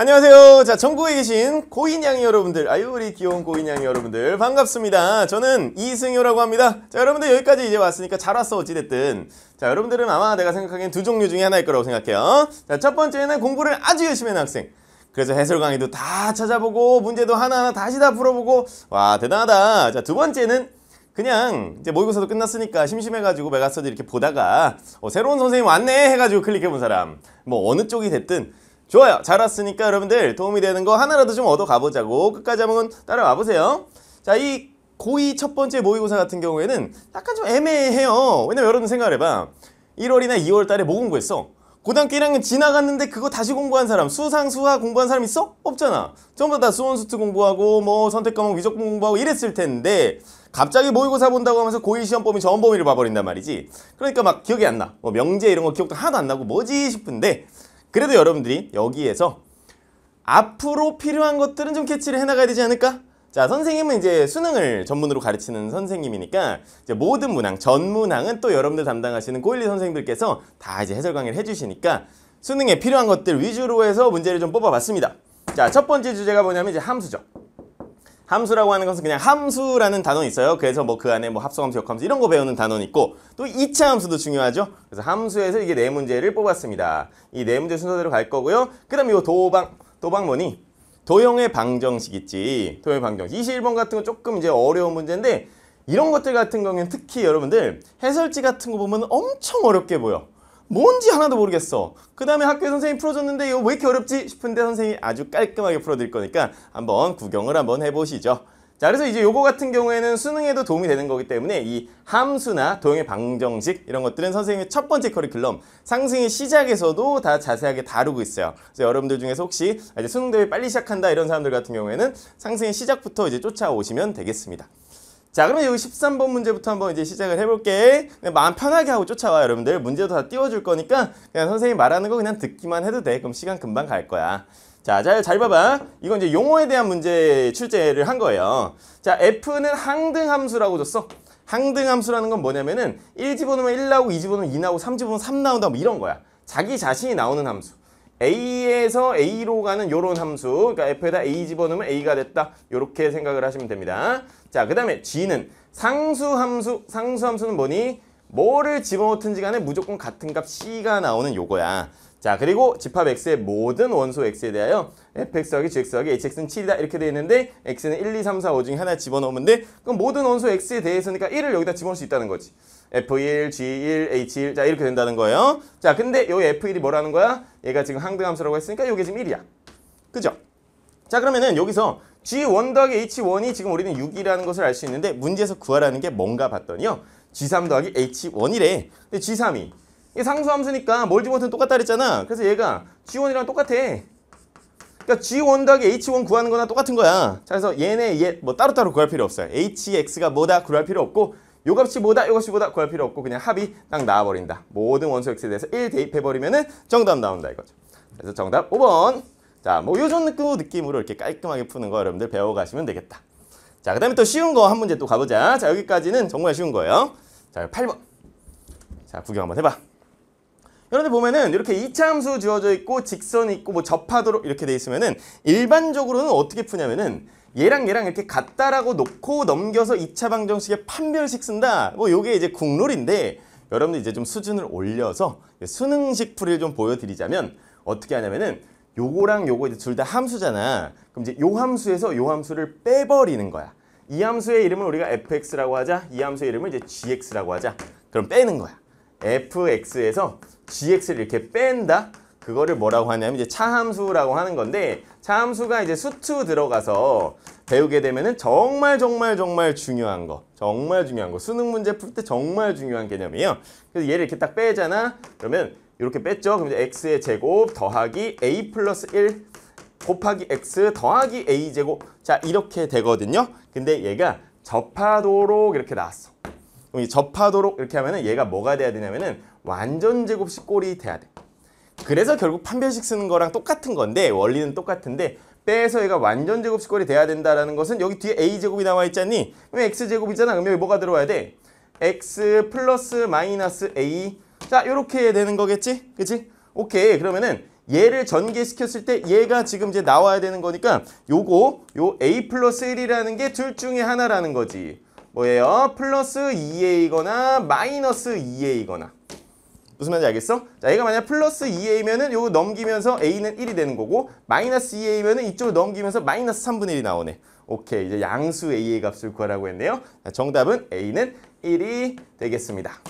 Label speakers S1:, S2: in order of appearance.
S1: 안녕하세요. 자, 전국에 계신 고인양이 여러분들, 아유, 우리 귀여운 고인양이 여러분들, 반갑습니다. 저는 이승효라고 합니다. 자, 여러분들 여기까지 이제 왔으니까 잘 왔어, 어찌됐든. 자, 여러분들은 아마 내가 생각하기엔 두 종류 중에 하나일 거라고 생각해요. 자, 첫 번째는 공부를 아주 열심히 하는 학생. 그래서 해설 강의도 다 찾아보고, 문제도 하나하나 다시 다 풀어보고, 와, 대단하다. 자, 두 번째는 그냥 이제 모의고사도 끝났으니까 심심해가지고 메가스터디 이렇게 보다가 어, 새로운 선생님 왔네 해가지고 클릭해본 사람 뭐 어느 쪽이 됐든 좋아요 잘 왔으니까 여러분들 도움이 되는 거 하나라도 좀 얻어 가보자고 끝까지 한번 따라와 보세요 자 이 고2 첫 번째 모의고사 같은 경우에는 약간 좀 애매해요 왜냐면 여러분 생각을 해봐 1월이나 2월 달에 뭐 공부했어? 고등학교 1학년 지나갔는데 그거 다시 공부한 사람 수상 수하 공부한 사람 있어? 없잖아 전부 다 수원수트 공부하고 뭐 선택 과목 위적 공부하고 이랬을 텐데 갑자기 모의고사 본다고 하면서 고의 시험 범위 전 범위를 봐버린단 말이지 그러니까 막 기억이 안나뭐 명제 이런 거 기억도 하나도 안 나고 뭐지 싶은데 그래도 여러분들이 여기에서 앞으로 필요한 것들은 좀 캐치를 해나가야 되지 않을까? 자 선생님은 이제 수능을 전문으로 가르치는 선생님이니까 이제 모든 문항, 전문항은 또 여러분들 담당하시는 고1 2 선생님들께서 다 이제 해설 강의를 해주시니까 수능에 필요한 것들 위주로 해서 문제를 좀 뽑아봤습니다. 자 첫 번째 주제가 뭐냐면 이제 함수죠. 함수라고 하는 것은 그냥 함수라는 단어 있어요. 그래서 뭐 그 안에 뭐 합성함수, 역함수 이런 거 배우는 단어 있고 또 2차 함수도 중요하죠. 그래서 함수에서 이게 네 문제를 뽑았습니다. 이 네 문제 순서대로 갈 거고요. 그 다음에 이 도방, 도방 뭐니? 도형의 방정식 있지. 도형의 방정식. 21번 같은 거 조금 이제 어려운 문제인데 이런 것들 같은 경우에는 특히 여러분들 해설지 같은 거 보면 엄청 어렵게 보여. 뭔지 하나도 모르겠어 그 다음에 학교에 선생님 이 풀어줬는데 이거 왜 이렇게 어렵지 싶은데 선생님이 아주 깔끔하게 풀어드릴 거니까 한번 구경을 한번 해보시죠 자 그래서 이제 요거 같은 경우에는 수능에도 도움이 되는 거기 때문에 이 함수나 도형의 방정식 이런 것들은 선생님의 첫 번째 커리큘럼 상승의 시작에서도 다 자세하게 다루고 있어요 그래서 여러분들 중에서 혹시 아, 이제 수능 대회 빨리 시작한다 이런 사람들 같은 경우에는 상승의 시작부터 이제 쫓아오시면 되겠습니다 자 그러면 여기 13번 문제부터 한번 이제 시작을 해볼게 마음 편하게 하고 쫓아와 여러분들 문제도 다 띄워줄 거니까 그냥 선생님 말하는 거 그냥 듣기만 해도 돼 그럼 시간 금방 갈 거야 자, 잘, 잘 봐봐. 이건 이제 용어에 대한 문제 출제를 한 거예요. 자, F는 항등함수라고 줬어. 항등함수라는 건 뭐냐면은 1집어넣으면 1나오고 2집어넣으면 2나오고 3집어넣으면 3나온다 뭐 이런 거야. 자기 자신이 나오는 함수. A에서 A로 가는 요런 함수 그러니까 F에다 A 집어넣으면 A가 됐다 요렇게 생각을 하시면 됩니다 자그 다음에 G는 상수 함수 상수 함수는 뭐니? 뭐를 집어넣든지 간에 무조건 같은 값 C가 나오는 요거야 자 그리고 집합 x의 모든 원소 x에 대하여 fx 예, 하기 gx 하기 hx는 7이다 이렇게 되어 있는데 x는 1, 2, 3, 4, 5 중에 하나 집어넣으면 돼 그럼 모든 원소 x에 대해서니까 1을 여기다 집어넣을 수 있다는 거지 f1, g1, h1 자 이렇게 된다는 거예요 자 근데 요 f1이 뭐라는 거야? 얘가 지금 항등함수라고 했으니까 요게 지금 1이야 그죠? 자 그러면은 여기서 g1 더하기 h1이 지금 우리는 6이라는 것을 알 수 있는데 문제에서 구하라는 게 뭔가 봤더니요 g3 더하기 h1이래 근데 g3이 이 상수함수니까 멀지 버튼 똑같다 그랬잖아. 그래서 얘가 G1이랑 똑같아. 그러니까 G1 더하기 H1 구하는 거나 똑같은 거야. 자, 그래서 얘네 얘 뭐 따로따로 구할 필요 없어요. HX가 뭐다 구할 필요 없고 요 값이 뭐다 요 값이 뭐다 구할 필요 없고 그냥 합이 딱 나와버린다. 모든 원소 X에 대해서 1 대입해버리면 은 정답 나온다 이거죠. 그래서 정답 5번. 자, 뭐 요런 느낌으로 이렇게 깔끔하게 푸는 거 여러분들 배워가시면 되겠다. 자, 그 다음에 또 쉬운 거 한 문제 또 가보자. 자, 여기까지는 정말 쉬운 거예요. 자, 8번. 자, 구경 한번 해봐. 그런데 보면은 이렇게 이차함수 지어져 있고 직선 이 있고 뭐 접하도록 이렇게 돼 있으면은 일반적으로는 어떻게 푸냐면은 얘랑 얘랑 이렇게 같다라고 놓고 넘겨서 이차 방정식의 판별식 쓴다. 뭐 요게 이제 국룰인데 여러분들 이제 좀 수준을 올려서 수능식 풀이를 좀 보여드리자면 어떻게 하냐면은 요거랑 요거 이제 둘 다 함수잖아. 그럼 이제 요 함수에서 요 함수를 빼버리는 거야. 이 함수의 이름을 우리가 fx라고 하자. 이 함수의 이름을 이제 gx라고 하자. 그럼 빼는 거야. fx에서 gx를 이렇게 뺀다? 그거를 뭐라고 하냐면 이제 차함수라고 하는 건데 차함수가 이제 수투 들어가서 배우게 되면은 정말 정말 정말 중요한 거 정말 중요한 거 수능 문제 풀 때 정말 중요한 개념이에요 그래서 얘를 이렇게 딱 빼잖아 그러면 이렇게 뺐죠 그럼 이제 x의 제곱 더하기 a 플러스 1 곱하기 x 더하기 a 제곱 자 이렇게 되거든요 근데 얘가 접하도록 이렇게 나왔어 접하도록 이렇게 하면은 얘가 뭐가 돼야 되냐면은 완전 제곱식 꼴이 돼야 돼. 그래서 결국 판별식 쓰는 거랑 똑같은 건데 원리는 똑같은데 빼서 얘가 완전 제곱식 꼴이 돼야 된다라는 것은 여기 뒤에 a 제곱이 나와 있잖니. 그럼 x 제곱이잖아. 그럼 여기 뭐가 들어와야 돼? x 플러스 마이너스 a 자 이렇게 되는 거겠지? 그치? 오케이 그러면은 얘를 전개시켰을 때 얘가 지금 이제 나와야 되는 거니까 요거 요 a 플러스 1이라는 게 둘 중에 하나라는 거지 뭐예요? 플러스 2a이거나 마이너스 2a이거나 무슨 말인지 알겠어? 자, 얘가 만약 플러스 2a면은 요거 넘기면서 a는 1이 되는 거고 마이너스 2a면은 이쪽으로 넘기면서 마이너스 3분의 1이 나오네. 오케이, 이제 양수 a의 값을 구하라고 했네요. 자, 정답은 a는 1이 되겠습니다.